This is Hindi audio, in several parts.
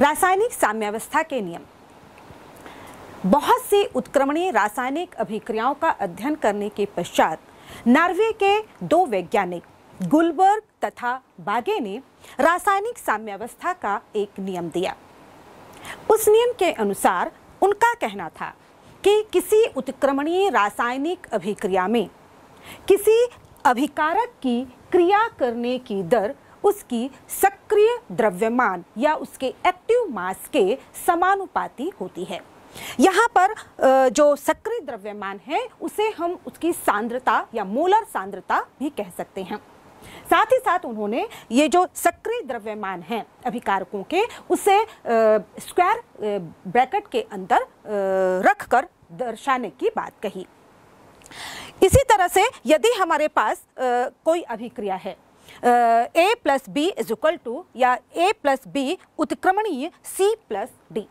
रासायनिक साम्यावस्था के नियम बहुत सी उत्क्रमणीय रासायनिक अभिक्रियाओं का अध्ययन करने के पश्चात नार्वे के दो वैज्ञानिक गुलबर्ग तथा बागे ने रासायनिक साम्यावस्था का एक नियम दिया उस नियम के अनुसार उनका कहना था कि किसी उत्क्रमणीय रासायनिक अभिक्रिया में किसी अभिकारक की क्रिया करने की दर उसकी सक्रिय द्रव्यमान या उसके एक्टिव मास के समानुपाती होती है यहाँ पर जो सक्रिय द्रव्यमान है उसे हम उसकी सांद्रता या मोलर सांद्रता भी कह सकते हैं साथ ही साथ उन्होंने ये जो सक्रिय द्रव्यमान है अभिकारकों के उसे स्क्वायर ब्रैकेट के अंदर रखकर दर्शाने की बात कही इसी तरह से यदि हमारे पास कोई अभिक्रिया है A plus B is equal to या ए प्लस बी उत्क्रमणीय सी प्लस डी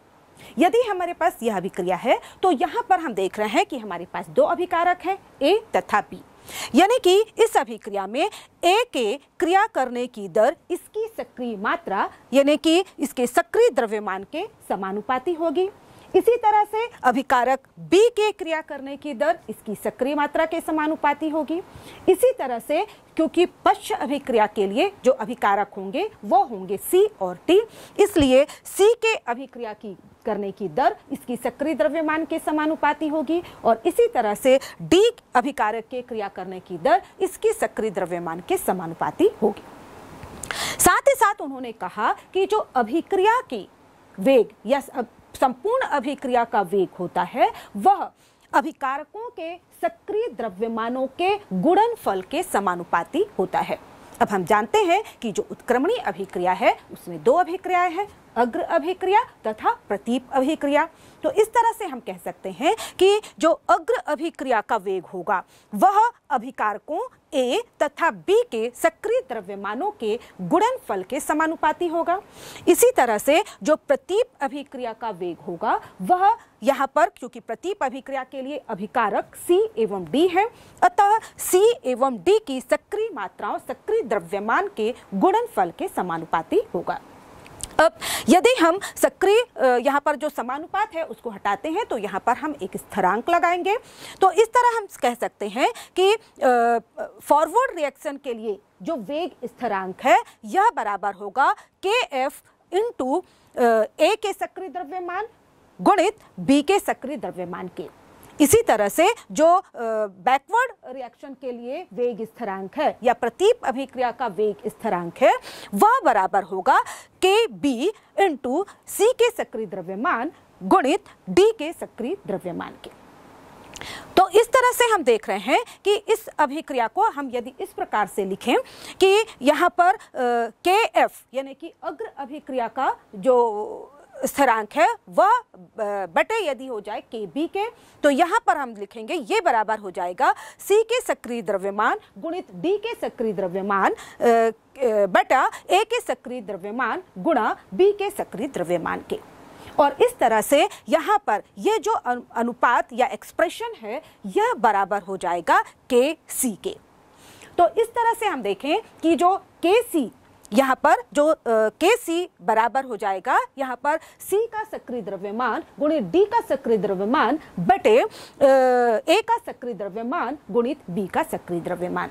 यदि हमारे पास यह अभिक्रिया है तो यहाँ पर हम देख रहे हैं कि हमारे पास दो अभिकारक हैं ए तथा बी यानी कि इस अभिक्रिया में ए के क्रिया करने की दर इसकी सक्रिय मात्रा यानी कि इसके सक्रिय द्रव्यमान के समानुपाती होगी इसी तरह से अभिकारक बी के क्रिया करने की दर इसकी सक्रिय मात्रा के समानुपाती होगी इसी तरह से क्योंकि पश्च अभिक्रिया के लिए जो अभिकारक होंगे वो होंगे सी और टी इसलिए सी के अभिक्रिया की करने की दर इसकी सक्रिय द्रव्यमान के समानुपाती होगी और इसी तरह से डी अभिकारक के क्रिया करने की दर इसकी सक्रिय द्रव्यमान के समानुपाती होगी साथ ही साथ उन्होंने कहा कि जो अभिक्रिया की वेग या संपूर्ण अभिक्रिया का वेग होता है वह अभिकारकों के सक्रिय द्रव्यमानों के गुणनफल के समानुपाती होता है अब हम जानते हैं कि जो उत्क्रमणी अभिक्रिया है उसमें दो अभिक्रियाएं हैं अग्र अभिक्रिया तथा प्रतीप अभिक्रिया तो इस तरह से हम कह सकते हैं कि जो अग्र अभिक्रिया का वेग होगा वह अभिकारकों ए तथा बी के सक्रिय द्रव्यमानों के गुणनफल के समानुपाती होगा इसी तरह से जो प्रतीप अभिक्रिया का वेग होगा वह यहाँ पर क्योंकि प्रतीप अभिक्रिया के लिए अभिकारक सी एवं डी है अतः सी एवं डी की सक्रिय मात्राओं सक्रिय द्रव्यमान के गुणनफल के समानुपाती होगा अब यदि हम सक्रिय यहाँ पर जो समानुपात है उसको हटाते हैं तो यहाँ पर हम एक स्थिरांक लगाएंगे तो इस तरह हम कह सकते हैं कि फॉरवर्ड रिएक्शन के लिए जो वेग स्थिरांक है यह बराबर होगा के एफ इंटू ए के सक्रिय द्रव्यमान गुणित बी के सक्रिय द्रव्यमान के इसी तरह से जो बैकवर्ड रिएक्शन के लिए वेग स्थिरांक है या प्रतीप अभिक्रिया का वेग स्थिरांक है वह बराबर होगा के बी इंटू सी के सक्रिय द्रव्यमान गुणित डी के सक्रिय द्रव्यमान के तो इस तरह से हम देख रहे हैं कि इस अभिक्रिया को हम यदि इस प्रकार से लिखें कि यहाँ पर के एफ यानी कि अग्र अभिक्रिया का जो स्थिरांक है वह बटे यदि हो जाए के बी के तो यहाँ पर हम लिखेंगे ये बराबर हो जाएगा सी के सक्रिय द्रव्यमान गुणित डी के सक्रिय द्रव्यमान बटा ए के सक्रिय द्रव्यमान गुणा बी के सक्रिय द्रव्यमान के और इस तरह से यहाँ पर यह जो अनुपात या एक्सप्रेशन है यह बराबर हो जाएगा के सी के तो इस तरह से हम देखें कि जो के सी यहाँ पर जो के सी बराबर हो जाएगा यहाँ पर सी का सक्रिय द्रव्यमान गुणित डी का सक्रिय द्रव्यमान बटे ए का सक्रिय द्रव्यमान गुणित बी का सक्रिय द्रव्यमान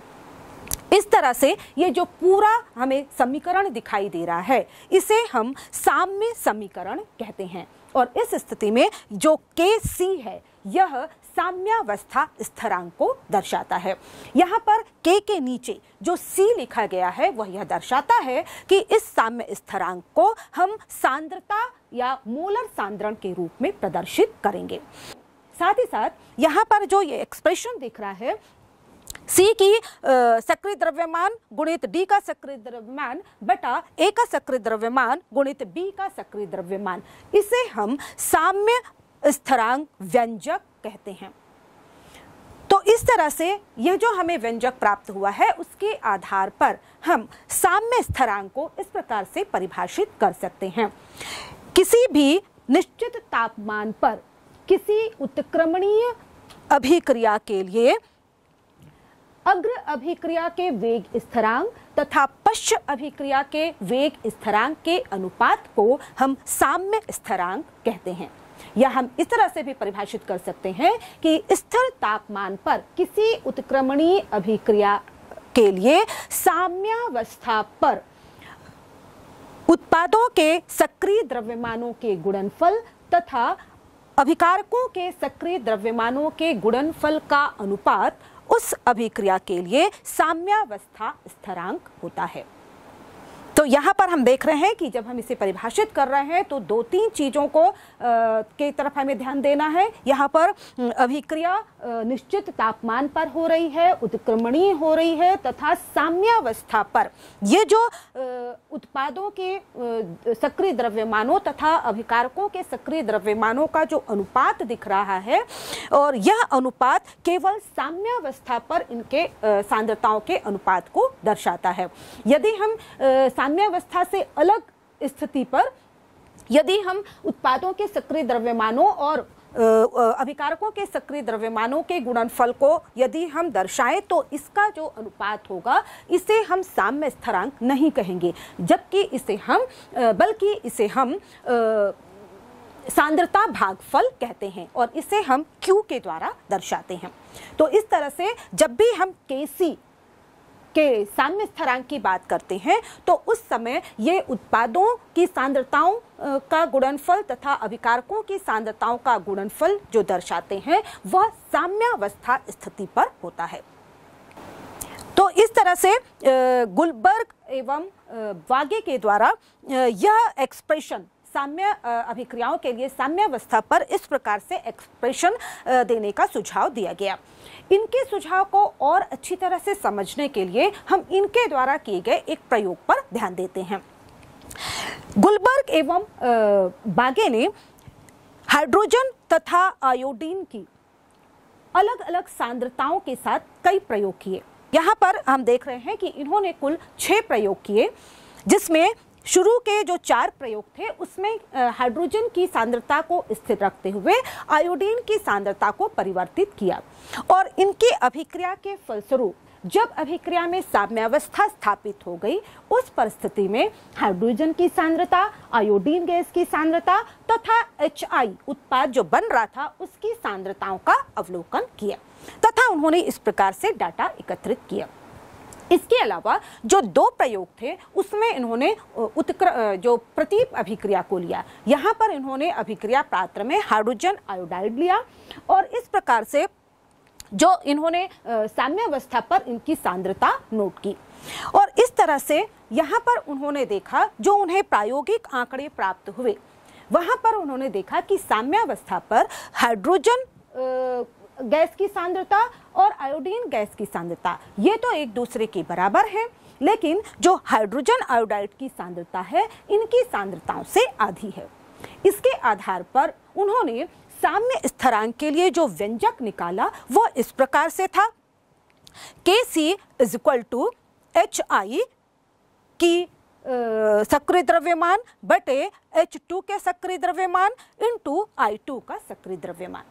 इस तरह से ये जो पूरा हमें समीकरण दिखाई दे रहा है इसे हम साम्य समीकरण कहते हैं और इस स्थिति में जो के सी है यह साम्यावस्था स्थरांक को दर्शाता है यहाँ पर के के नीचे जो सी लिखा गया है वह यह दर्शाता है कि इस साम्य स्थरांक को हम सांद्रता या मोलर सांद्रण के रूप में प्रदर्शित करेंगे साथ ही साथ यहाँ पर जो ये एक्सप्रेशन दिख रहा है सी की सक्रिय द्रव्यमान गुणित डी का सक्रिय द्रव्यमान बटा ए का सक्रिय द्रव्यमान गुणित बी का सक्रिय द्रव्यमान इसे हम साम्य स्थरांक व्यंजक कहते हैं तो इस तरह से यह जो हमें व्यंजक प्राप्त हुआ है उसके आधार पर हम साम्य स्थरांक को इस प्रकार से परिभाषित कर सकते हैं किसी भी निश्चित तापमान पर किसी उत्क्रमणीय अभिक्रिया के लिए अग्र अभिक्रिया के वेग स्थरांक तथा पश्च अभिक्रिया के वेग स्थरांक के अनुपात को हम साम्य स्थरांक कहते हैं या हम इस तरह से भी परिभाषित कर सकते हैं कि स्थिर तापमान पर किसी उत्क्रमणीय अभिक्रिया के लिए साम्यावस्था पर उत्पादों के सक्रिय द्रव्यमानों के गुणनफल तथा अभिकारकों के सक्रिय द्रव्यमानों के गुणनफल का अनुपात उस अभिक्रिया के लिए साम्यावस्था स्थिरांक होता है तो यहाँ पर हम देख रहे हैं कि जब हम इसे परिभाषित कर रहे हैं तो दो तीन चीज़ों को के तरफ हमें ध्यान देना है यहाँ पर अभिक्रिया निश्चित तापमान पर हो रही है उत्क्रमणीय हो रही है तथा साम्यावस्था पर ये जो उत्पादों के सक्रिय द्रव्यमानों तथा अभिकारकों के सक्रिय द्रव्यमानों का जो अनुपात दिख रहा है और यह अनुपात केवल साम्यावस्था पर इनके सांद्रताओं के अनुपात को दर्शाता है यदि हम साम्यावस्था से अलग स्थिति पर यदि हम उत्पादों के सक्रिय द्रव्यमानों और अभिकारकों के सक्रिय द्रव्यमानों के गुणनफल को यदि हम दर्शाएं तो इसका जो अनुपात होगा इसे हम साम्य स्थरांक नहीं कहेंगे जबकि इसे हम बल्कि इसे हम सांद्रता भागफल कहते हैं और इसे हम क्यू के द्वारा दर्शाते हैं तो इस तरह से जब भी हम के के साम्य स्थरांक की बात करते हैं तो उस समय ये उत्पादों की सांद्रताओं का गुणनफल तथा अभिकारकों की सांद्रताओं का गुणनफल जो दर्शाते हैं वह साम्यावस्था स्थिति पर होता है तो इस तरह से गुलबर्ग एवं वागे के द्वारा यह एक्सप्रेशन साम्य अभिक्रियाओं के लिए साम्यावस्था पर इस प्रकार से एक्सप्रेशन देने का सुझाव दिया गया इनके सुझाव को और अच्छी तरह से समझने के लिए हम इनके द्वारा किए गए एक प्रयोग पर ध्यान देते हैं गुलबर्ग एवं बागे ने हाइड्रोजन तथा आयोडीन की अलग अलग सांद्रताओं के साथ कई प्रयोग किए यहाँ पर हम देख रहे हैं कि इन्होंने कुल छः प्रयोग किए जिसमें शुरू के जो चार प्रयोग थे उसमें हाइड्रोजन की सांद्रता को स्थिर रखते हुए आयोडीन की सांद्रता को परिवर्तित किया और इनकी अभिक्रिया के फलस्वरूप जब अभिक्रिया में साम्यावस्था स्थापित हो गई उस परिस्थिति में हाइड्रोजन की सांद्रता आयोडीन गैस की सांद्रता तथा एच उत्पाद जो बन रहा था उसकी सांद्रताओं का अवलोकन किया तथा उन्होंने इस प्रकार से डाटा एकत्रित किया इसके अलावा जो दो प्रयोग थे उसमें इन्होंने उत्क्र जो प्रतीप अभिक्रिया को लिया यहाँ पर इन्होंने अभिक्रिया पात्र में हाइड्रोजन आयोडाइड लिया और इस प्रकार से जो इन्होंने साम्यावस्था पर इनकी सांद्रता नोट की और इस तरह से यहाँ पर उन्होंने देखा जो उन्हें प्रायोगिक आंकड़े प्राप्त हुए वहाँ पर उन्होंने देखा कि साम्यावस्था पर हाइड्रोजन गैस की सांद्रता और आयोडीन गैस की सांद्रता ये तो एक दूसरे के बराबर है लेकिन जो हाइड्रोजन आयोडाइड की सांद्रता है इनकी सांद्रताओं से आधी है इसके आधार पर उन्होंने साम्य स्थरांक के लिए जो व्यंजक निकाला वो इस प्रकार से था K C is equal to H I की सक्रिय द्रव्यमान बटे एच टू के सक्रिय द्रव्यमान इंटू आई टू का सक्रिय द्रव्यमान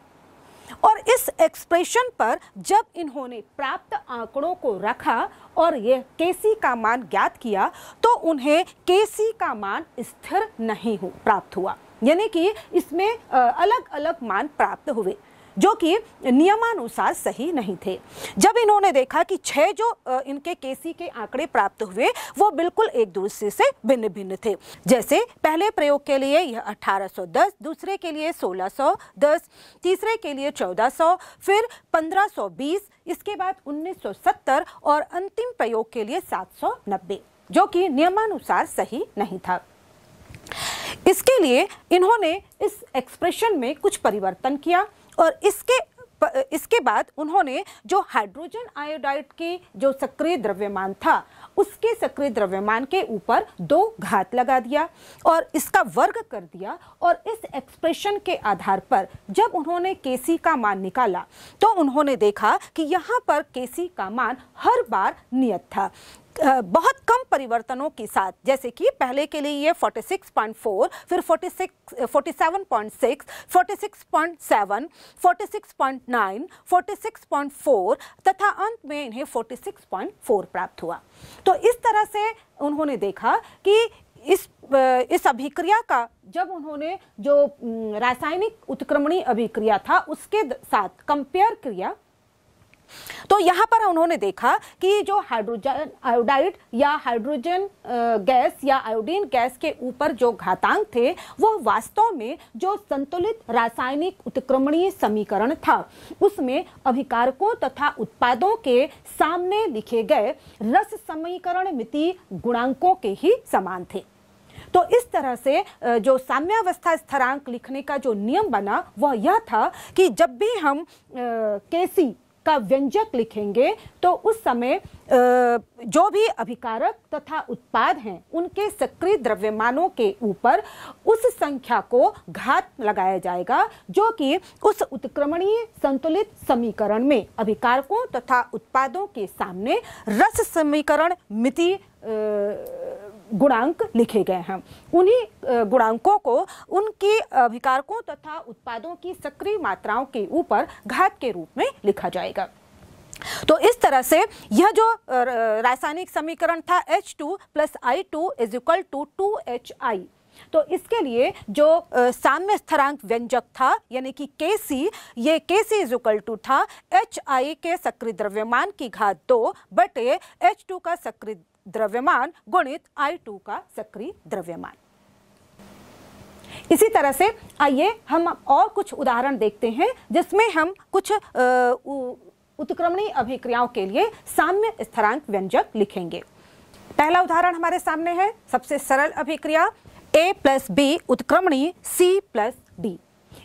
और इस एक्सप्रेशन पर जब इन्होंने प्राप्त आंकड़ों को रखा और ये केसी का मान ज्ञात किया तो उन्हें केसी का मान स्थिर नहीं हो प्राप्त हुआ यानी कि इसमें अलग अलग मान प्राप्त हुए जो कि नियमानुसार सही नहीं थे जब इन्होंने देखा कि छह जो इनके केसी के आंकड़े प्राप्त हुए वो बिल्कुल एक दूसरे से भिन्न भिन्न थे जैसे पहले प्रयोग के लिए यह 1810 दूसरे के लिए 1610 तीसरे के लिए 1400 फिर 1520 इसके बाद 1970 और अंतिम प्रयोग के लिए 790 जो कि नियमानुसार सही नहीं था इसके लिए इन्होंने इस एक्सप्रेशन में कुछ परिवर्तन किया और इसके इसके बाद उन्होंने जो हाइड्रोजन आयोडाइड की जो सक्रिय द्रव्यमान था उसके सक्रिय द्रव्यमान के ऊपर दो घात लगा दिया और इसका वर्ग कर दिया और इस एक्सप्रेशन के आधार पर जब उन्होंने केसी का मान निकाला तो उन्होंने देखा कि यहाँ पर केसी का मान हर बार नियत था बहुत कम परिवर्तनों के साथ जैसे कि पहले के लिए ये 46.4 फिर 46 47.6 46.7 46.9 तथा अंत में इन्हें 46.4 प्राप्त हुआ तो इस तरह से उन्होंने देखा कि इस इस अभिक्रिया का जब उन्होंने जो रासायनिक उत्क्रमणी अभिक्रिया था उसके साथ कंपेयर किया तो यहाँ पर उन्होंने देखा कि जो हाइड्रोजन आयोडाइड या हाइड्रोजन गैस या आयोडीन गैस के ऊपर जो घातांक थे वो वास्तव में जो संतुलित रासायनिक उत्क्रमणीय समीकरण था उसमें अभिकारकों तथा उत्पादों के सामने लिखे गए रस समीकरण मिति गुणांकों के ही समान थे तो इस तरह से जो साम्यावस्था स्थरांक लिखने का जो नियम बना वह यह था कि जब भी हम केसी का व्यंजक लिखेंगे तो उस समय जो भी अभिकारक तथा उत्पाद हैं उनके सक्रिय द्रव्यमानों के ऊपर उस संख्या को घात लगाया जाएगा जो कि उस उत्क्रमणीय संतुलित समीकरण में अभिकारकों तथा उत्पादों के सामने रस समीकरण मिति गुणांक लिखे गए हैं उन्हीं गुणांकों को उनके अभिकारकों तथा उत्पादों की सक्रिय मात्राओं के ऊपर घात के रूप में लिखा जाएगा तो इस तरह से यह जो रासायनिक समीकरण था H two plus I two is equal to two H I तो इसके लिए जो साम्य स्थरांक व्यंजक था यानी कि के सी ये K C is equal to था एच आई के सक्रिय द्रव्यमान की घात दो बटे एच टू का सक्रिय द्रव्यमान गुणित आई टू का सक्रिय द्रव्यमान इसी तरह से आइए हम और कुछ उदाहरण देखते हैं जिसमें हम कुछ उत्क्रमणीय अभिक्रियाओं के लिए साम्य स्थरांक व्यंजक लिखेंगे पहला उदाहरण हमारे सामने है सबसे सरल अभिक्रिया ए प्लस बी उत्क्रमणी सी प्लस डी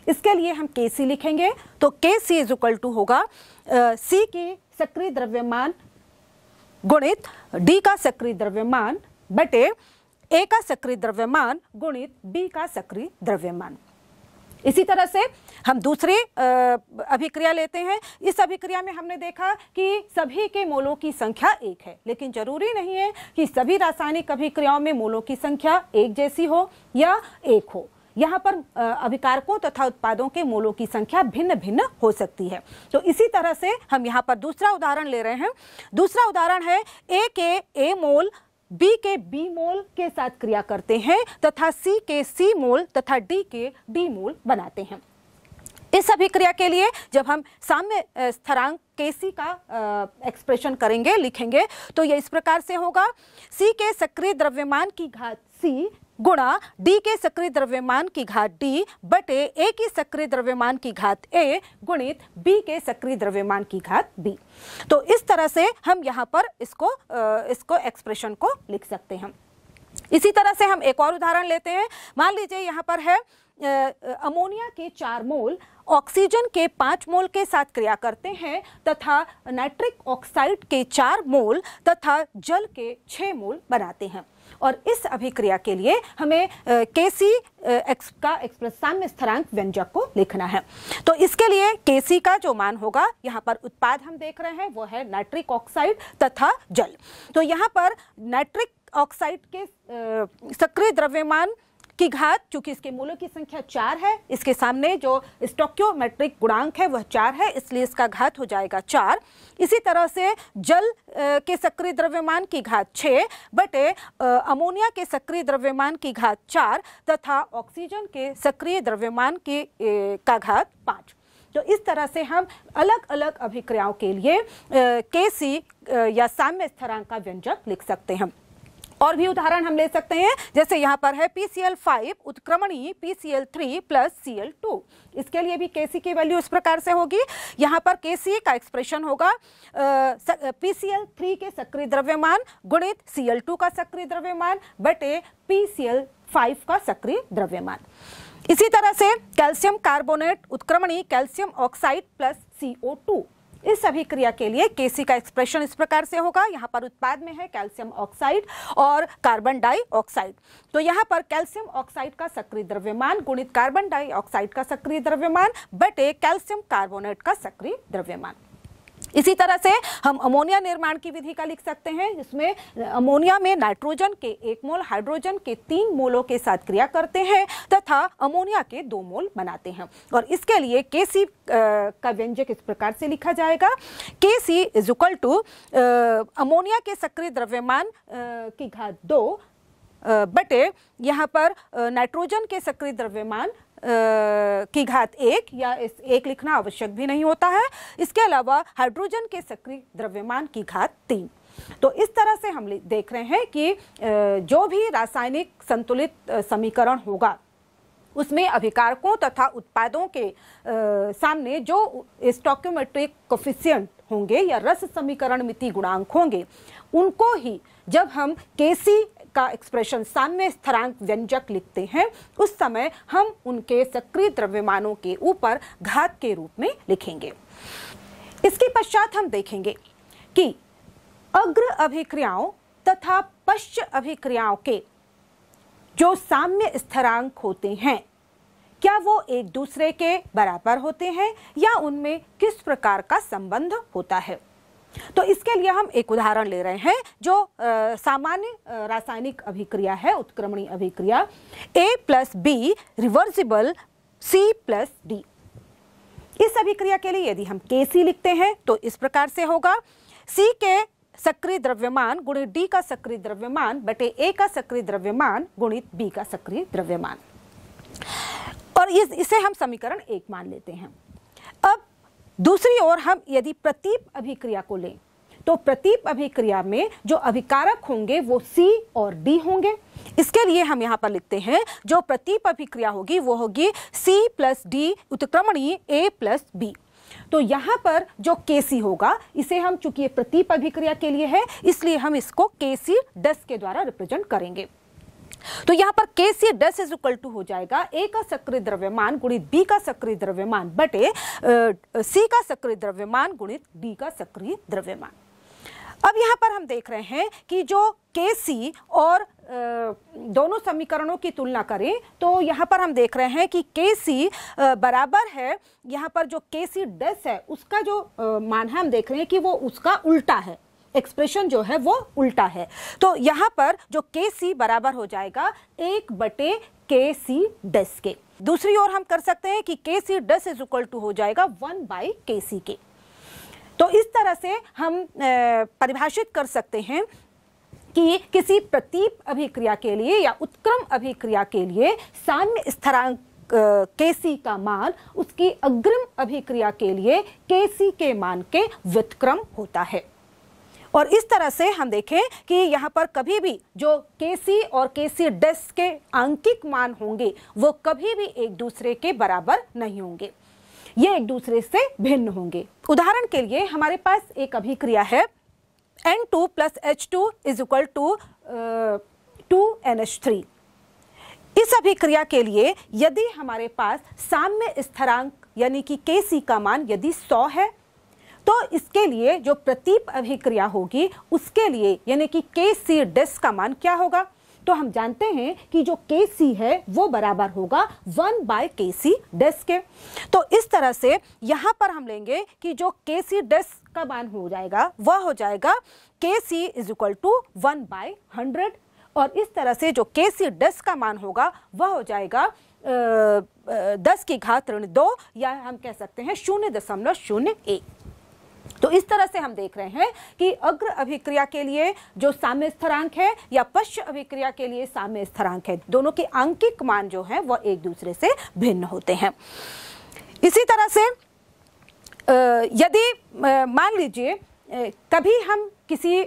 इसके लिए हम के सी लिखेंगे तो के सी इज इक्वल टू होगा सी की सक्रिय द्रव्यमान गुणित डी का सक्रिय द्रव्यमान बटे ए का सक्रिय द्रव्यमान गुणित बी का सक्रिय द्रव्यमान इसी तरह से हम दूसरी अभिक्रिया लेते हैं इस अभिक्रिया में हमने देखा कि सभी के मोलों की संख्या एक है लेकिन जरूरी नहीं है कि सभी रासायनिक अभिक्रियाओं में मोलों की संख्या एक जैसी हो या एक हो यहाँ पर अभिकारकों तथा उत्पादों के मोलों की संख्या भिन्न भिन्न हो सकती है तो इसी तरह से हम यहाँ पर दूसरा उदाहरण ले रहे हैं दूसरा उदाहरण है ए के ए मोल बी के बी मोल के साथ क्रिया करते हैं तथा सी के सी मोल तथा डी के डी मोल बनाते हैं इस अभिक्रिया के लिए जब हम साम्य स्थरांक के सी का एक्सप्रेशन करेंगे लिखेंगे तो ये इस प्रकार से होगा सी के सक्रिय द्रव्यमान की घात सी गुणा डी के सक्रिय द्रव्यमान की घात डी बटे ए की सक्रिय द्रव्यमान की घात ए गुणित बी के सक्रिय द्रव्यमान की घात बी तो इस तरह से हम यहाँ पर इसको इसको एक्सप्रेशन को लिख सकते हैं इसी तरह से हम एक और उदाहरण लेते हैं मान लीजिए यहाँ पर है अमोनिया के चार मोल ऑक्सीजन के पाँच मोल के साथ क्रिया करते हैं तथा नाइट्रिक ऑक्साइड के चार मोल तथा जल के छः मोल बनाते हैं और इस अभिक्रिया के लिए हमें के सी एक्स का एक्सप्रेस साम्य स्थरांक व्यंजक को लिखना है तो इसके लिए के सी का जो मान होगा यहाँ पर उत्पाद हम देख रहे हैं वो है नाइट्रिक ऑक्साइड तथा जल तो यहाँ पर नाइट्रिक ऑक्साइड के सक्रिय द्रव्यमान की घात चूंकि इसके मूलों की संख्या चार है इसके सामने जो स्टोक्योमेट्रिक गुणांक है वह चार है इसलिए इसका घात हो जाएगा चार इसी तरह से जल के सक्रिय द्रव्यमान की घात छः बटे अमोनिया के सक्रिय द्रव्यमान की घात चार तथा ऑक्सीजन के सक्रिय द्रव्यमान की का घात पाँच तो इस तरह से हम अलग अलग अभिक्रियाओं के लिए के सी या साम्य स्थरांक का व्यंजक लिख सकते हैं और भी उदाहरण हम ले सकते हैं जैसे यहाँ पर है पी सी एल फाइव उत्क्रमणी P C L three plus C L two इसके लिए भी के सी की वैल्यू इस प्रकार से होगी यहाँ पर के सी का एक्सप्रेशन होगा पी सी एल थ्री के सक्रिय द्रव्यमान गुणित सी एल टू का सक्रिय द्रव्यमान बटे पी सी एल फाइव का सक्रिय द्रव्यमान इसी तरह से कैल्शियम कार्बोनेट उत्क्रमणी calcium oxide plus C O two इस अभिक्रिया के लिए केसी का एक्सप्रेशन इस प्रकार से होगा यहाँ पर उत्पाद में है कैल्शियम ऑक्साइड और कार्बन डाइऑक्साइड तो यहाँ पर कैल्शियम ऑक्साइड का सक्रिय द्रव्यमान गुणित कार्बन डाइऑक्साइड का सक्रिय द्रव्यमान बटे कैल्शियम कार्बोनेट का सक्रिय द्रव्यमान इसी तरह से हम अमोनिया निर्माण की विधि का लिख सकते हैं जिसमें अमोनिया में नाइट्रोजन के एक मोल हाइड्रोजन के तीन मोलों के साथ क्रिया करते हैं तथा अमोनिया के दो मोल बनाते हैं और इसके लिए के सी का व्यंजक इस प्रकार से लिखा जाएगा K C is equal to ammonia के सक्रिय द्रव्यमान की घात दो बटे यहाँ पर नाइट्रोजन के सक्रिय द्रव्यमान की घात एक या इस एक लिखना आवश्यक भी नहीं होता है इसके अलावा हाइड्रोजन के सक्रिय द्रव्यमान की घात तीन तो इस तरह से हम देख रहे हैं कि जो भी रासायनिक संतुलित समीकरण होगा उसमें अभिकारकों तथा उत्पादों के आ, सामने जो स्टॉक्योमेट्रिक कोफिशियंट होंगे या रस समीकरण मिति गुणांक होंगे उनको ही जब हम केसी का एक्सप्रेशन साम्य स्थरांक व्यंजक लिखते हैं उस समय हम उनके सक्रिय द्रव्यमानों के ऊपर घात के रूप में लिखेंगे इसके पश्चात हम देखेंगे कि अग्र अभिक्रियाओं तथा पश्च अभिक्रियाओं के जो साम्य स्थरांक होते हैं क्या वो एक दूसरे के बराबर होते हैं या उनमें किस प्रकार का संबंध होता है तो इसके लिए हम एक उदाहरण ले रहे हैं जो सामान्य रासायनिक अभिक्रिया है उत्क्रमणीय अभिक्रिया A plus B reversible C plus D इस अभिक्रिया के लिए यदि हम के सी लिखते हैं तो इस प्रकार से होगा सी के सक्रिय द्रव्यमान गुणित डी का सक्रिय द्रव्यमान बटे ए का सक्रिय द्रव्यमान गुणित बी का सक्रिय द्रव्यमान और इस इसे हम समीकरण एक मान लेते हैं अब दूसरी ओर हम यदि प्रतीप अभिक्रिया को लें तो प्रतीप अभिक्रिया में जो अभिकारक होंगे वो सी और डी होंगे इसके लिए हम यहाँ पर लिखते हैं जो प्रतीप अभिक्रिया होगी वो होगी सी प्लस डी उत्क्रमणी ए प्लस बी तो यहाँ पर जो के सी होगा इसे हम चूंकि प्रतीप अभिक्रिया के लिए है इसलिए हम इसको केसी डस के द्वारा रिप्रेजेंट करेंगे तो यहाँ पर K C dash is equal to हो जाएगा ए का सक्रिय द्रव्यमान गुणित बी का सक्रिय द्रव्यमान बटे सी का सक्रिय द्रव्यमान गुणित डी का सक्रिय द्रव्यमान अब यहाँ पर हम देख रहे हैं कि जो के सी और दोनों समीकरणों की तुलना करें तो यहाँ पर हम देख रहे हैं कि के सी बराबर है यहाँ पर जो के सी डस है उसका जो मान है हम देख रहे हैं कि वो उसका उल्टा है एक्सप्रेशन जो है वो उल्टा है तो यहाँ पर जो के सी बराबर हो जाएगा एक बटे के सी डस के दूसरी ओर हम कर सकते हैं कि K C dash is equal to हो जाएगा वन बाई के सी के तो इस तरह से हम परिभाषित कर सकते हैं कि किसी प्रतीप अभिक्रिया के लिए या उत्क्रम अभिक्रिया के लिए साम्य के केसी का मान उसकी अग्रिम अभिक्रिया के लिए केसी के मान के व्यतक्रम होता है और इस तरह से हम देखें कि यहाँ पर कभी भी जो के सी और के सी डेस्क के आंकिक मान होंगे वो कभी भी एक दूसरे के बराबर नहीं होंगे ये एक दूसरे से भिन्न होंगे उदाहरण के लिए हमारे पास एक अभिक्रिया है N two plus H two is equal to two N H three इस अभिक्रिया के लिए यदि हमारे पास साम्य स्थिरांक यानी कि के सी का मान यदि 100 है तो इसके लिए जो प्रतीप अभिक्रिया होगी उसके लिए यानी कि के सी डेस का मान क्या होगा तो हम जानते हैं कि जो के सी है वो बराबर होगा वन बाय के सी डेस के तो इस तरह से यहाँ पर हम लेंगे कि जो के सी डेस का मान हो जाएगा वह हो जाएगा K C is equal to one by hundred और इस तरह से जो के सी डेस का मान होगा वह हो जाएगा दस की घात ऋण दो या हम कह सकते हैं शून्य दशमलव शून्य एक तो इस तरह से हम देख रहे हैं कि अग्र अभिक्रिया के लिए जो साम्य स्थरांक है या पश्च अभिक्रिया के लिए साम्य स्थरांक है दोनों के आंकिक मान जो है वह एक दूसरे से भिन्न होते हैं इसी तरह से यदि मान लीजिए कभी हम किसी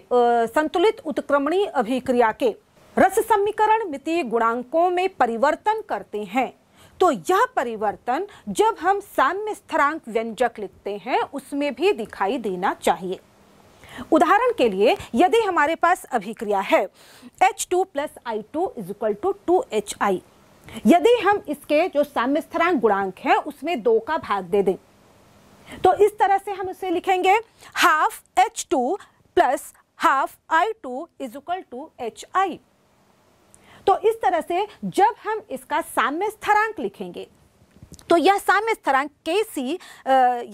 संतुलित उत्क्रमणी अभिक्रिया के रस समीकरण मिति गुणांकों में परिवर्तन करते हैं तो यह परिवर्तन जब हम साम्य स्थरांक व्यंजक लिखते हैं उसमें भी दिखाई देना चाहिए उदाहरण के लिए यदि हमारे पास अभिक्रिया है H2 two plus I two is equal to two H I यदि हम इसके जो साम्य स्थरांक गुणांक है उसमें दो का भाग दे दें तो इस तरह से हम उसे लिखेंगे half H two plus half I two is equal to H I तो इस तरह से जब हम इसका साम्य स्थरांक लिखेंगे तो यह साम्य स्थरांक के सी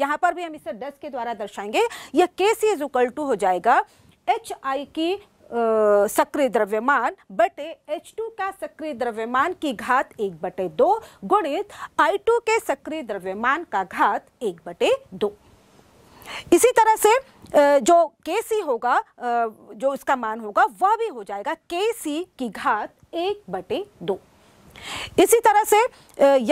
यहाँ पर भी हम इसे दस के द्वारा दर्शाएंगे यह के सी इज इक्वल टू हो जाएगा एच आई की सक्रिय द्रव्यमान बटे एच टू का सक्रिय द्रव्यमान की घात एक बटे दो गुणित आई टू के सक्रिय द्रव्यमान का घात एक बटे दो इसी तरह से जो के सी होगा जो इसका मान होगा वह भी हो जाएगा के सी की घात एक बटे दो इसी तरह से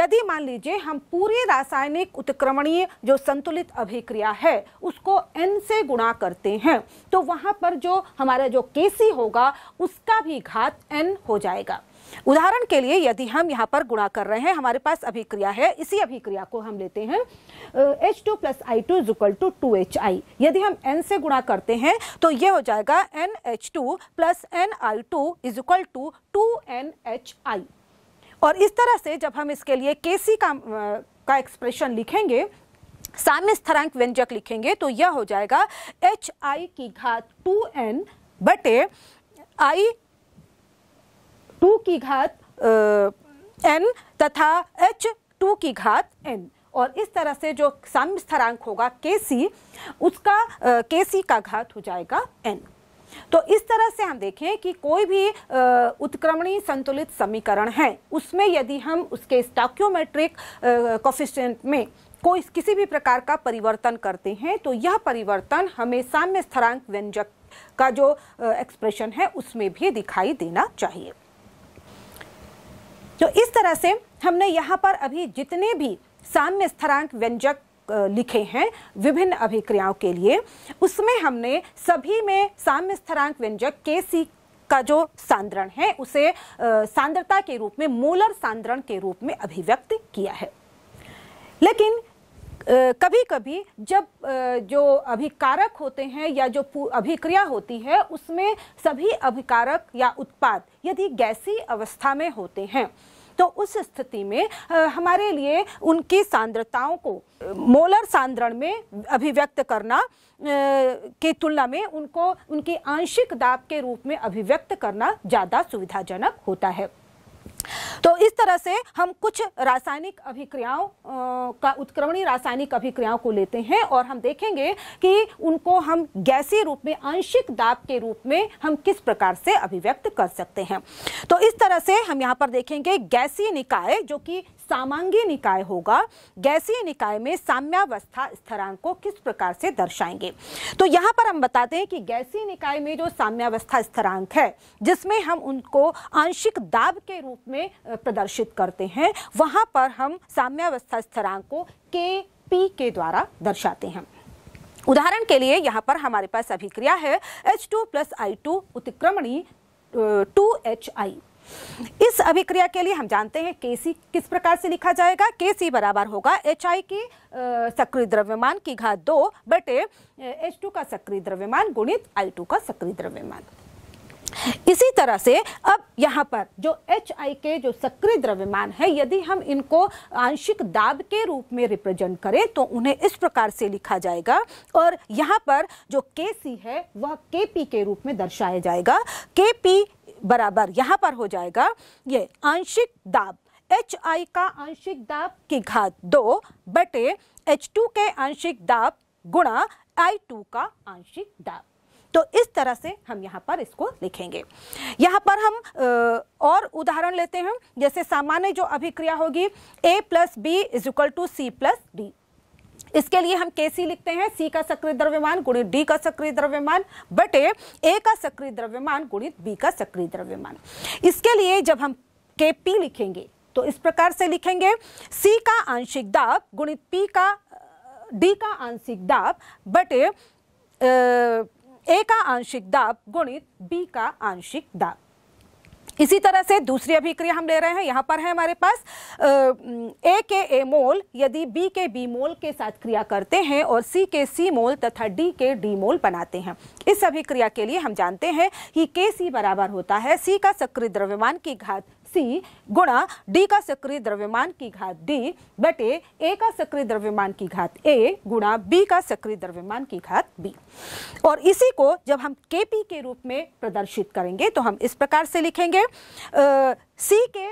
यदि मान लीजिए हम पूरे रासायनिक उत्क्रमणीय जो संतुलित अभिक्रिया है उसको n से गुणा करते हैं तो वहाँ पर जो हमारा जो केसी होगा उसका भी घात n हो जाएगा उदाहरण के लिए यदि हम यहाँ पर गुणा कर रहे हैं हमारे पास अभिक्रिया है इसी अभिक्रिया को हम लेते हैं H two plus I two is equal to two H I यदि हम एन से गुणा करते हैं तो ये हो जाएगा N H two plus N I two is equal to two N H I और इस तरह से जब हम इसके लिए के सी का का एक्सप्रेशन लिखेंगे साम्य स्थरांक व्यंजक लिखेंगे तो यह हो जाएगा एच आई की घात टू एन बटे आई टू की घात एन तथा एच टू की घात एन और इस तरह से जो साम्य स्थरांक होगा के सी उसका के सी का घात हो जाएगा एन तो इस तरह से हम देखें कि कोई भी उत्क्रमणी संतुलित समीकरण है उसमें यदि हम उसके स्टाक्योमेट्रिक कोफिशियंट में कोई किसी भी प्रकार का परिवर्तन करते हैं तो यह परिवर्तन हमें साम्य स्थरांक व्यंजक का जो एक्सप्रेशन है उसमें भी दिखाई देना चाहिए तो इस तरह से हमने यहाँ पर अभी जितने भी साम्य स्थरांक व्यंजक लिखे हैं विभिन्न अभिक्रियाओं के लिए उसमें हमने सभी में साम्य स्थरांक व्यंजक के सी का जो सांद्रण है उसे सांद्रता के रूप में मोलर सांद्रण के रूप में अभिव्यक्त किया है लेकिन कभी कभी जब जो अभिकारक होते हैं या जो अभिक्रिया होती है उसमें सभी अभिकारक या उत्पाद यदि गैसी अवस्था में होते हैं तो उस स्थिति में हमारे लिए उनकी सांद्रताओं को मोलर सांद्रण में अभिव्यक्त करना की तुलना में उनको उनकी आंशिक दाब के रूप में अभिव्यक्त करना ज़्यादा सुविधाजनक होता है तो इस तरह से हम कुछ रासायनिक अभिक्रियाओं का उत्क्रमणी रासायनिक अभिक्रियाओं को लेते हैं और हम देखेंगे कि उनको हम गैसी रूप में आंशिक दाब के रूप में हम किस प्रकार से अभिव्यक्त कर सकते हैं तो इस तरह से हम यहाँ पर देखेंगे गैसी निकाय जो कि सामांगी निकाय होगा गैसीय निकाय में साम्यावस्था स्थरांक को किस प्रकार से दर्शाएंगे तो यहाँ पर हम बताते हैं कि गैसीय निकाय में जो साम्यावस्था स्थरांक है जिसमें हम उनको आंशिक दाब के रूप में प्रदर्शित करते हैं वहाँ पर हम साम्यावस्था स्थरांक को के पी के द्वारा दर्शाते हैं उदाहरण के लिए यहाँ पर हमारे पास अभिक्रिया है H2 two plus I two उत्क्रमणी टू एच आई इस अभिक्रिया के लिए हम जानते हैं सी किस प्रकार से लिखा जाएगा सी बराबर होगा एच आई की सक्रिय द्रव्यमान की घात दो बटे एच टू का सक्रिय द्रव्यमान गुणित आई टू का सक्रिय द्रव्यमान इसी तरह से अब यहाँ पर जो एच आई के जो सक्रिय द्रव्यमान है यदि हम इनको आंशिक दाब के रूप में रिप्रेजेंट करें तो उन्हें इस प्रकार से लिखा जाएगा और यहाँ पर जो के सी है वह के पी के रूप में दर्शाया जाएगा के पी बराबर यहाँ पर हो जाएगा ये आंशिक दाब एच आई का आंशिक दाब की घात दो बटे एच टू के आंशिक दाब गुणा आई टू का आंशिक दाब तो इस तरह से हम यहाँ पर इसको लिखेंगे यहाँ पर हम और उदाहरण लेते हैं जैसे सामान्य जो अभिक्रिया होगी A plus B is equal to C plus D इसके लिए हम के सी लिखते हैं सी का सक्रिय द्रव्यमान गुणित डी का सक्रिय द्रव्यमान बटे ए का सक्रिय द्रव्यमान गुणित बी का सक्रिय द्रव्यमान इसके लिए जब हम के पी लिखेंगे तो इस प्रकार से लिखेंगे सी का आंशिक दाब गुणित पी का डी का आंशिक दाब बटे ए का आंशिक दाब गुणित बी का आंशिक दाब इसी तरह से दूसरी अभिक्रिया हम ले रहे हैं यहाँ पर है हमारे पास ए के ए मोल यदि बी के बी मोल के साथ क्रिया करते हैं और सी के सी मोल तथा डी के डी मोल बनाते हैं इस अभिक्रिया के लिए हम जानते हैं कि के सी बराबर होता है सी का सक्रिय द्रव्यमान की घात सी गुणा डी का सक्रिय द्रव्यमान की घात डी बटे ए का सक्रिय द्रव्यमान की घात ए गुणा बी का सक्रिय द्रव्यमान की घात बी और इसी को जब हम के पी के रूप में प्रदर्शित करेंगे तो हम इस प्रकार से लिखेंगे सी के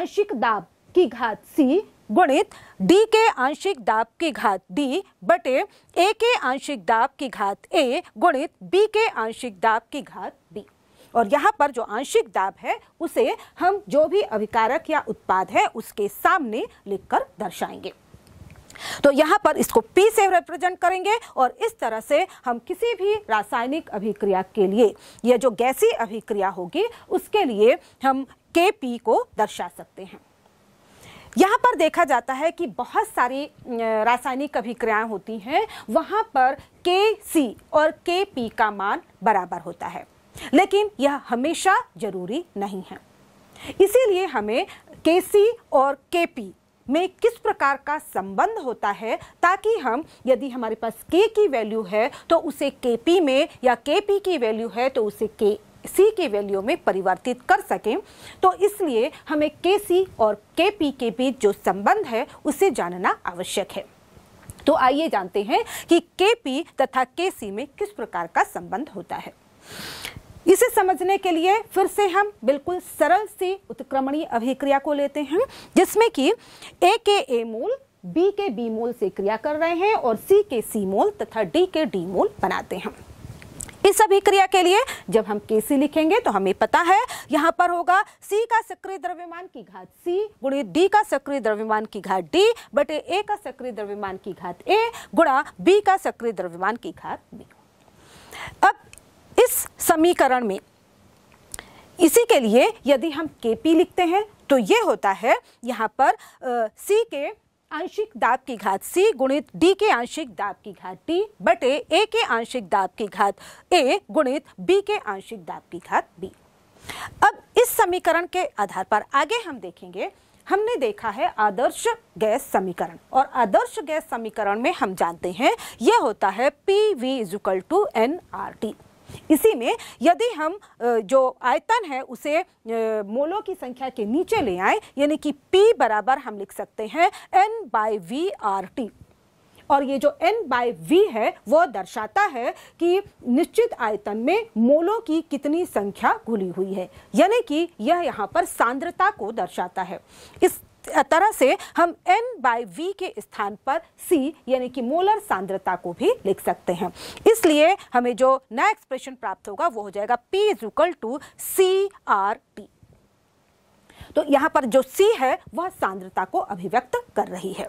आंशिक दाब की घात सी गुणित डी के आंशिक दाब की घात डी बटे ए के आंशिक दाब की घात ए गुणित बी के आंशिक दाब की घात बी और यहाँ पर जो आंशिक दाब है उसे हम जो भी अभिकारक या उत्पाद है उसके सामने लिखकर दर्शाएंगे तो यहाँ पर इसको P से रिप्रेजेंट करेंगे और इस तरह से हम किसी भी रासायनिक अभिक्रिया के लिए यह जो गैसी अभिक्रिया होगी उसके लिए हम के पी को दर्शा सकते हैं यहाँ पर देखा जाता है कि बहुत सारी रासायनिक अभिक्रियाएं होती हैं वहाँ पर के सी और के पी का मान बराबर होता है लेकिन यह हमेशा जरूरी नहीं है इसीलिए हमें के और के पी में किस प्रकार का संबंध होता है ताकि हम यदि हमारे पास के की वैल्यू है तो उसे के में या के की वैल्यू है तो उसे के सी के वैल्यू में परिवर्तित कर सकें तो इसलिए हमें के सी और के पी के बीच जो संबंध है उसे जानना आवश्यक है तो आइए जानते हैं कि के पी तथा के सी में किस प्रकार का संबंध होता है इसे समझने के लिए फिर से हम बिल्कुल सरल सी उत्क्रमणीय अभिक्रिया को लेते हैं जिसमें कि ए के ए मूल बी के बी मूल से क्रिया कर रहे हैं और सी के सी मूल तथा डी के डी मूल बनाते हैं इस अभिक्रिया के लिए जब हम के सी लिखेंगे तो हमें पता है यहाँ पर होगा सी का सक्रिय द्रव्यमान की घात सी गुणे डी का सक्रिय द्रव्यमान की घात डी बटे ए का सक्रिय द्रव्यमान की घात ए गुणा बी का सक्रिय द्रव्यमान की घात बी अब इस समीकरण में इसी के लिए यदि हम के पी लिखते हैं तो ये होता है यहाँ पर आ, सी के आंशिक दाब की घात सी गुणित डी के आंशिक दाब की घात डी बटे ए के आंशिक दाब की घात ए गुणित बी के आंशिक दाब की घात बी अब इस समीकरण के आधार पर आगे हम देखेंगे हमने देखा है आदर्श गैस समीकरण और आदर्श गैस समीकरण में हम जानते हैं यह होता है P V equal to N R T इसी में यदि हम जो आयतन है उसे मोलों की संख्या के नीचे ले आए यानी कि P बराबर हम लिख सकते हैं N by V R T और ये जो एन बाय वी है वो दर्शाता है कि निश्चित आयतन में मोलों की कितनी संख्या घुली हुई है यानी कि यह यहाँ पर सांद्रता को दर्शाता है इस तरह से हम एम बाई वी के स्थान पर सी यानी कि मोलर सांद्रता को भी लिख सकते हैं इसलिए हमें जो नया एक्सप्रेशन प्राप्त होगा वो हो जाएगा P is equal to C R P तो यहां पर जो सी है वह सांद्रता को अभिव्यक्त कर रही है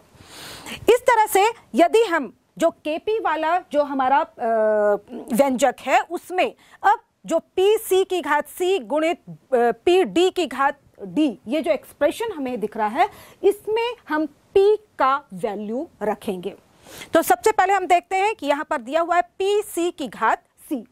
इस तरह से यदि हम जो केपी वाला जो हमारा व्यंजक है उसमें अब जो पी सी की घात सी गुणित पी डी की घात डी ये जो एक्सप्रेशन हमें दिख रहा है इसमें हम पी का वैल्यू रखेंगे तो सबसे पहले हम देखते हैं कि यहां पर दिया हुआ है पी सी की घात सी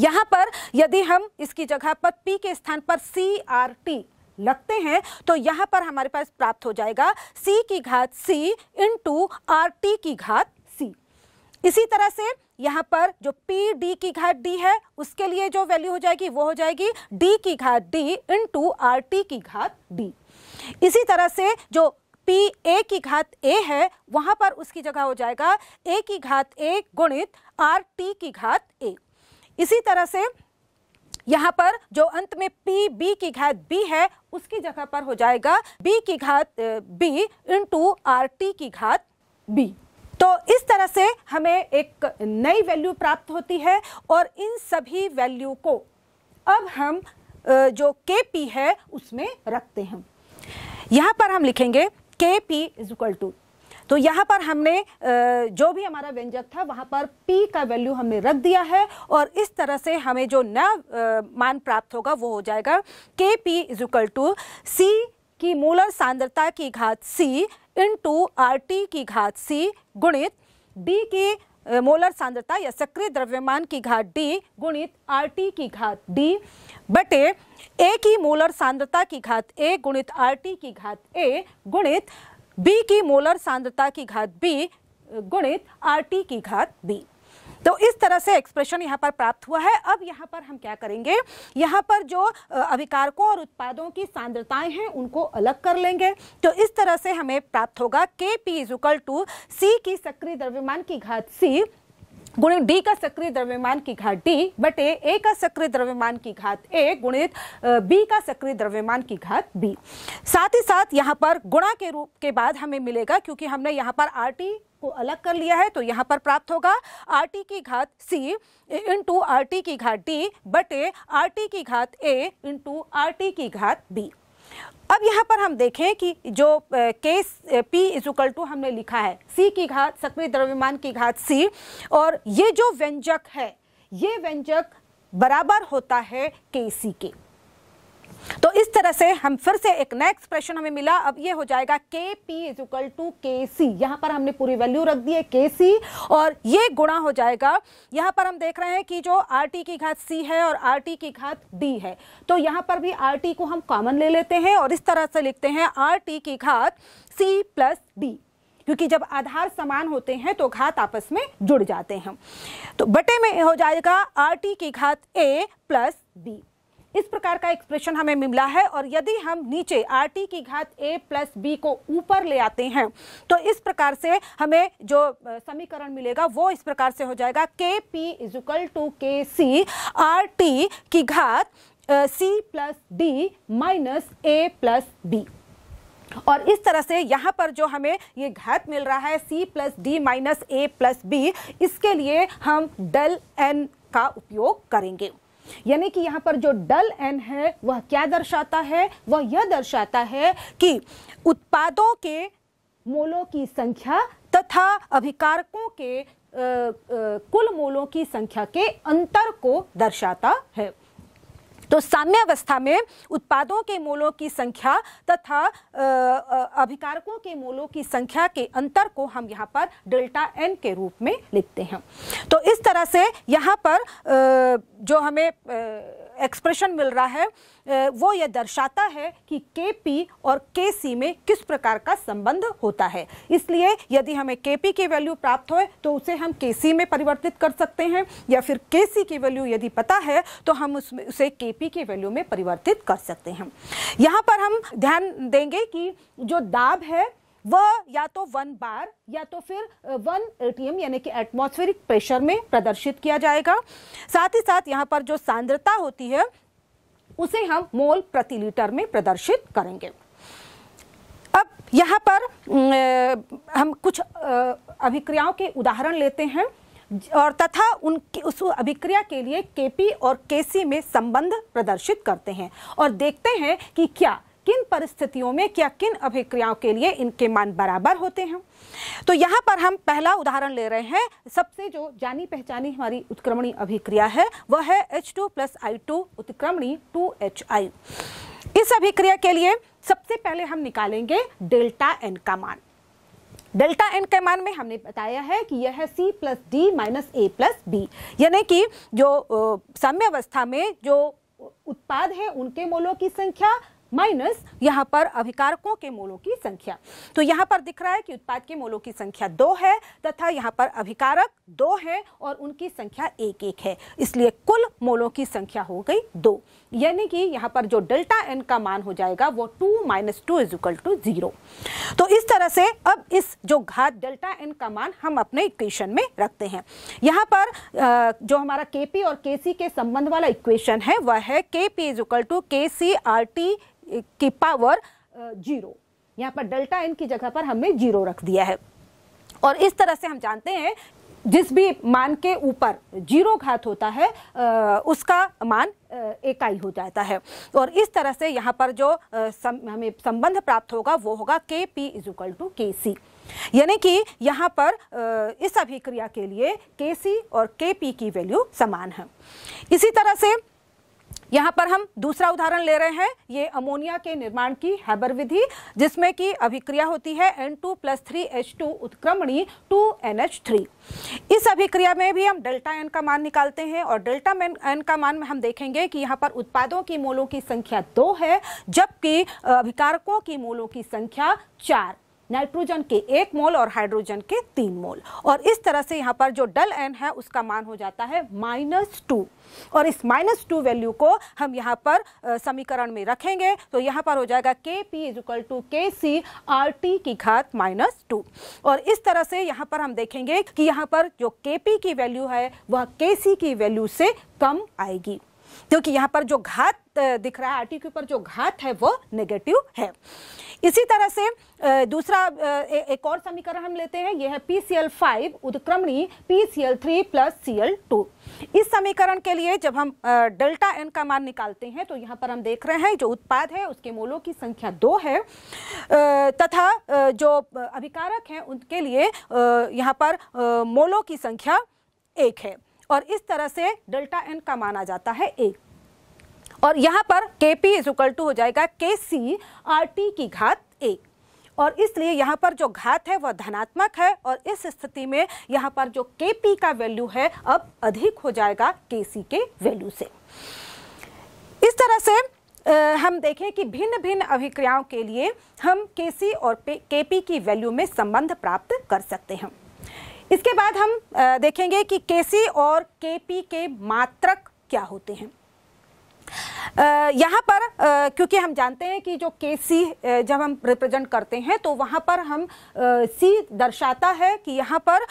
यहाँ पर यदि हम इसकी जगह पर पी के स्थान पर सी आर टी लगते हैं तो यहां पर हमारे पास प्राप्त हो जाएगा सी की घात सी इंटू आर टी की घात सी इसी तरह से यहाँ पर जो पी डी की घाट डी है उसके लिए जो वैल्यू हो जाएगी वो हो जाएगी डी की घाट डी इंटू आर टी की घात डी इसी तरह से जो पी ए की घात ए है वहां पर उसकी जगह हो जाएगा ए की घात ए गुणित आर टी की घात ए इसी तरह से यहाँ पर जो अंत में पी बी की घात बी है उसकी जगह पर हो जाएगा बी की घात बी इंटू आर टी की घात बी तो इस तरह से हमें एक नई वैल्यू प्राप्त होती है और इन सभी वैल्यू को अब हम जो के पी है उसमें रखते हैं यहाँ पर हम लिखेंगे के पी इज इक्वल टू तो यहाँ पर हमने जो भी हमारा व्यंजक था वहाँ पर p का वैल्यू हमने रख दिया है और इस तरह से हमें जो नया मान प्राप्त होगा वो हो जाएगा K P is equal to C की मूलर सांद्रता की घात सी इंटू आर टी की घात सी गुणित डी की मोलर सांद्रता या सक्रिय द्रव्यमान की घात डी गुणित आर टी की घात डी बटे ए की मोलर सांद्रता की घात ए गुणित आर टी की घात ए गुणित बी की मोलर सांद्रता की घात बी गुणित आर टी की घात बी तो इस तरह से एक्सप्रेशन यहाँ पर प्राप्त हुआ है अब यहाँ पर हम क्या करेंगे यहाँ पर जो अभिकारकों और उत्पादों की सांद्रताएं हैं उनको अलग कर लेंगे तो इस तरह से हमें प्राप्त होगा के पी इजुकल टू सी की सक्रिय द्रव्यमान की घात सी गुणित डी का सक्रिय द्रव्यमान की घात डी बटे ए का सक्रिय द्रव्यमान की घात ए गुणित बी का सक्रिय द्रव्यमान की घात बी साथ ही साथ यहाँ पर गुणा के रूप के बाद हमें मिलेगा क्योंकि हमने यहाँ पर आर टी को अलग कर लिया है तो यहाँ पर प्राप्त होगा आर टी की घात सी इंटू आर टी की घात डी बटे आर टी की घात ए इंटू आर टी की घात बी अब यहाँ पर हम देखें कि जो केस पी इजुकल टू हमने लिखा है सी की घात सक्रिय द्रव्यमान की घात सी और ये जो व्यंजक है ये व्यंजक बराबर होता है के सी के तो इस तरह से हम फिर से एक नया एक्सप्रेशन हमें मिला अब ये हो जाएगा K P is equal to K सी यहाँ पर हमने पूरी वैल्यू रख दी है के सी और ये गुणा हो जाएगा यहाँ पर हम देख रहे हैं कि जो आर टी की घात सी है और आर टी की घात डी है तो यहाँ पर भी आर टी को हम कॉमन ले लेते हैं और इस तरह से लिखते हैं आर टी की घात सी प्लस डी क्योंकि जब आधार समान होते हैं तो घात आपस में जुड़ जाते हैं तो बटे में हो जाएगा आर टी की घात ए प्लस बी इस प्रकार का एक्सप्रेशन हमें मिला है और यदि हम नीचे आर टी की घात ए प्लस बी को ऊपर ले आते हैं तो इस प्रकार से हमें जो समीकरण मिलेगा वो इस प्रकार से हो जाएगा K P equal to K C R T की घात C plus D minus A plus B और इस तरह से यहाँ पर जो हमें ये घात मिल रहा है C plus D minus A plus B इसके लिए हम डेल एन का उपयोग करेंगे यानी कि यहाँ पर जो डल एन है वह क्या दर्शाता है वह यह दर्शाता है कि उत्पादों के मोलों की संख्या तथा अभिकारकों के आ, आ, कुल मोलों की संख्या के अंतर को दर्शाता है तो साम्यावस्था में उत्पादों के मोलों की संख्या तथा अभिकारकों के मोलों की संख्या के अंतर को हम यहाँ पर डेल्टा एन के रूप में लिखते हैं तो इस तरह से यहाँ पर जो हमें एक्सप्रेशन मिल रहा है वो ये दर्शाता है कि के पी और के सी में किस प्रकार का संबंध होता है इसलिए यदि हमें के पी की वैल्यू प्राप्त हो तो उसे हम के सी में परिवर्तित कर सकते हैं या फिर के सी की वैल्यू यदि पता है तो हम उसमें उसे के पी की वैल्यू में परिवर्तित कर सकते हैं यहाँ पर हम ध्यान देंगे कि जो दाब है वह या तो वन बार या तो फिर वन एटीएम यानी कि एटमॉस्फेरिक प्रेशर में प्रदर्शित किया जाएगा साथ ही साथ यहाँ पर जो सांद्रता होती है उसे हम मोल प्रति लीटर में प्रदर्शित करेंगे अब यहाँ पर हम कुछ अभिक्रियाओं के उदाहरण लेते हैं और तथा उनके उस अभिक्रिया के लिए केपी और केसी में संबंध प्रदर्शित करते हैं और देखते हैं कि क्या किन परिस्थितियों में क्या किन अभिक्रियाओं के लिए इनके मान बराबर होते हैं तो यहाँ पर हम पहला उदाहरण ले रहे हैं सबसे जो जानी पहचानी हमारी उत्क्रमणी अभिक्रिया है वह है H two plus I two उत्क्रमणी टू एच आई इस अभिक्रिया के लिए सबसे पहले हम निकालेंगे डेल्टा एन का मान डेल्टा एन के मान में हमने बताया है कि यह है C plus D minus A plus B यानी कि जो अवस्था में जो उत्पाद है उनके मोलों की संख्या माइनस यहाँ पर अभिकारकों के मोलों की संख्या तो यहाँ पर दिख रहा है कि उत्पाद के मोलों की संख्या दो है तथा यहाँ पर अभिकारक दो है और उनकी संख्या एक एक है इसलिए कुल मोलों की संख्या हो गई दो यानी कि यहाँ पर जो डेल्टा एन का मान हो जाएगा वो two minus two equal to zero तो इस तरह से अब इस जो घात डेल्टा एन का मान हम अपने इक्वेशन में रखते हैं यहाँ पर जो हमारा के और के के संबंध वाला इक्वेशन है वह है के P equal to K C R T की पावर जीरो यहाँ पर डेल्टा एन की जगह पर हमने जीरो रख दिया है और इस तरह से हम जानते हैं जिस भी मान के ऊपर जीरो घात होता है उसका मान इकाई हो जाता है और इस तरह से यहाँ पर जो सम, हमें संबंध प्राप्त होगा वो होगा के P is equal to K सी यानी कि यहाँ पर इस अभिक्रिया के लिए के सी और के पी की वैल्यू समान है इसी तरह से यहाँ पर हम दूसरा उदाहरण ले रहे हैं ये अमोनिया के निर्माण की हैबर विधि जिसमें की अभिक्रिया होती है N two plus three H two उत्क्रमणी टू एन एच थ्री इस अभिक्रिया में भी हम डेल्टा एन का मान निकालते हैं और डेल्टा एन का मान हम देखेंगे कि यहाँ पर उत्पादों की मोलों की संख्या दो है जबकि अभिकारकों की मोलों की संख्या चार नाइट्रोजन के एक मोल और हाइड्रोजन के तीन मोल और इस तरह से यहाँ पर जो डल एन है उसका मान हो जाता है माइनस टू और इस माइनस टू वैल्यू को हम यहाँ पर समीकरण में रखेंगे तो यहाँ पर हो जाएगा K P is equal to K C R T की घात माइनस टू और इस तरह से यहाँ पर हम देखेंगे कि यहाँ पर जो के पी की वैल्यू है वह के सी की वैल्यू से कम आएगी क्योंकि यहाँ पर जो घात दिख रहा है आरटी के ऊपर जो घात है वो नेगेटिव है इसी तरह से दूसरा एक और समीकरण हम लेते हैं यह है पी सी एल फाइव उत्क्रमणी P C L three plus C L two इस समीकरण के लिए जब हम डेल्टा एन का मान निकालते हैं तो यहाँ पर हम देख रहे हैं जो उत्पाद है उसके मोलों की संख्या दो है तथा जो अभिकारक हैं उनके लिए यहाँ पर मोलों की संख्या एक है और इस तरह से डेल्टा एन का माना जाता है एक और यहाँ पर के पी इज इक्वल टू हो जाएगा के सी आर टी की घात ए और इसलिए यहाँ पर जो घात है वह धनात्मक है और इस स्थिति में यहाँ पर जो के पी का वैल्यू है अब अधिक हो जाएगा के सी के वैल्यू से इस तरह से हम देखें कि भिन्न भिन्न अभिक्रियाओं के लिए हम के सी और के पी की वैल्यू में संबंध प्राप्त कर सकते हैं इसके बाद हम देखेंगे कि के सी और के पी के मात्रक क्या होते हैं यहाँ पर क्योंकि हम जानते हैं कि जो के सी जब हम रिप्रेजेंट करते हैं तो वहाँ पर हम सी दर्शाता है कि यहाँ पर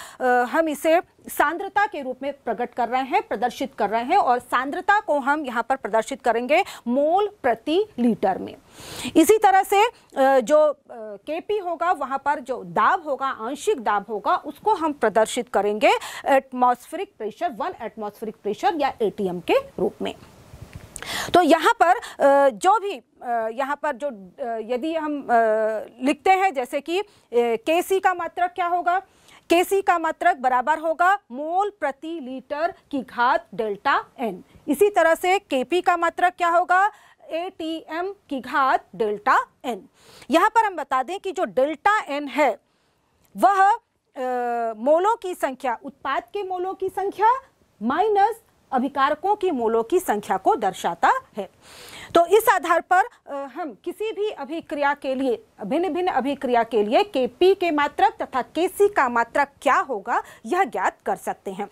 हम इसे सांद्रता के रूप में प्रकट कर रहे हैं प्रदर्शित कर रहे हैं और सांद्रता को हम यहाँ पर प्रदर्शित करेंगे मोल प्रति लीटर में इसी तरह से जो के पी होगा वहाँ पर जो दाब होगा आंशिक दाब होगा उसको हम प्रदर्शित करेंगे atmospheric pressure one atmospheric pressure या एटीएम के रूप में तो यहाँ पर जो भी यहाँ पर जो यदि हम लिखते हैं जैसे कि के सी का मात्रक क्या होगा के सी का मात्रक बराबर होगा मोल प्रति लीटर की घात डेल्टा एन इसी तरह से के पी का मात्रक क्या होगा ए टी एम की घात डेल्टा एन यहाँ पर हम बता दें कि जो डेल्टा एन है वह मोलों की संख्या उत्पाद के मोलों की संख्या माइनस अभिकारकों की मूलों की संख्या को दर्शाता है तो इस आधार पर हम किसी भी अभिक्रिया के लिए भिन्न भिन्न अभिक्रिया के लिए के पी के मात्रक तथा के सी का मात्रक क्या होगा यह ज्ञात कर सकते हैं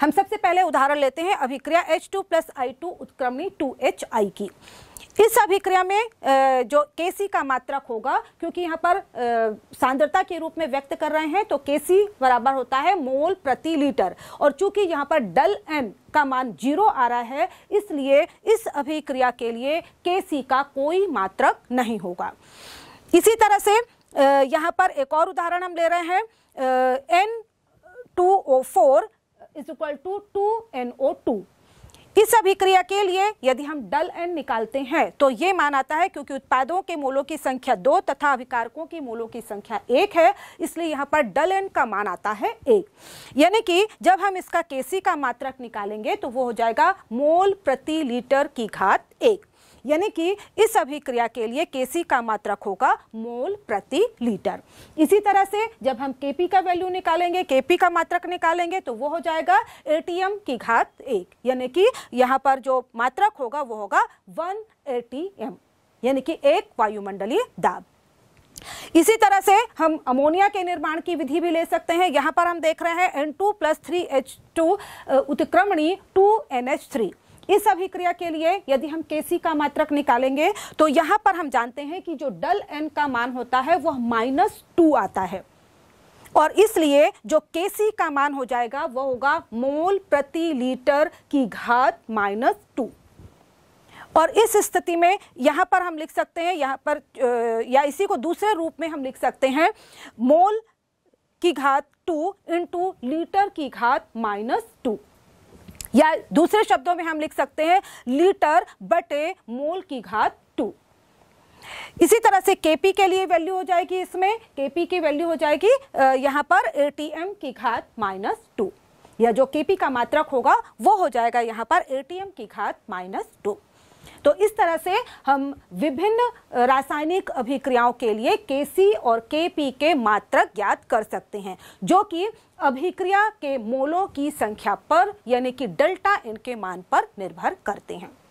हम सबसे पहले उदाहरण लेते हैं अभिक्रिया H two plus I two उत्क्रमणी टू एच आई की इस अभिक्रिया में जो के का मात्रक होगा क्योंकि यहाँ पर सांद्रता के रूप में व्यक्त कर रहे हैं तो के बराबर होता है मोल प्रति लीटर और चूंकि यहाँ पर डल एन का मान जीरो आ रहा है इसलिए इस अभिक्रिया के लिए के का कोई मात्रक नहीं होगा इसी तरह से यहाँ पर एक और उदाहरण हम ले रहे हैं N two O four is equal to two N O two इस अभिक्रिया के लिए यदि हम डल एन निकालते हैं तो ये मान आता है क्योंकि उत्पादों के मोलों की संख्या दो तथा अभिकारकों की मोलों की संख्या एक है इसलिए यहाँ पर डल एन का मान आता है एक यानी कि जब हम इसका केसी का मात्रक निकालेंगे तो वो हो जाएगा मोल प्रति लीटर की घात एक यानी कि इस अभिक्रिया के लिए के का मात्रक होगा मोल प्रति लीटर इसी तरह से जब हम के का वैल्यू निकालेंगे के का मात्रक निकालेंगे तो वो हो जाएगा ए की घात एक यानी कि यहाँ पर जो मात्रक होगा वो होगा वन ए यानी कि एक वायुमंडलीय दाब इसी तरह से हम अमोनिया के निर्माण की विधि भी ले सकते हैं यहाँ पर हम देख रहे हैं N2 two plus three H two उत्क्रमणी टू एन एच थ्री इस अभिक्रिया के लिए यदि हम के का मात्रक निकालेंगे तो यहाँ पर हम जानते हैं कि जो डल एन का मान होता है वह माइनस टू आता है और इसलिए जो केसी का मान हो जाएगा वह होगा मोल प्रति लीटर की घात माइनस टू और इस स्थिति में यहाँ पर हम लिख सकते हैं यहाँ पर या इसी को दूसरे रूप में हम लिख सकते हैं मोल की घात टू इंटू लीटर की घात माइनस टू या दूसरे शब्दों में हम लिख सकते हैं लीटर बटे मोल की घात टू इसी तरह से केपी के लिए वैल्यू हो जाएगी इसमें केपी की वैल्यू हो जाएगी यहां पर ए की घात माइनस टू या जो केपी का मात्रक होगा वो हो जाएगा यहाँ पर एटीएम की घात माइनस टू तो इस तरह से हम विभिन्न रासायनिक अभिक्रियाओं के लिए के सी और के पी के मात्रक ज्ञात कर सकते हैं जो कि अभिक्रिया के मोलों की संख्या पर यानी कि डेल्टा इनके मान पर निर्भर करते हैं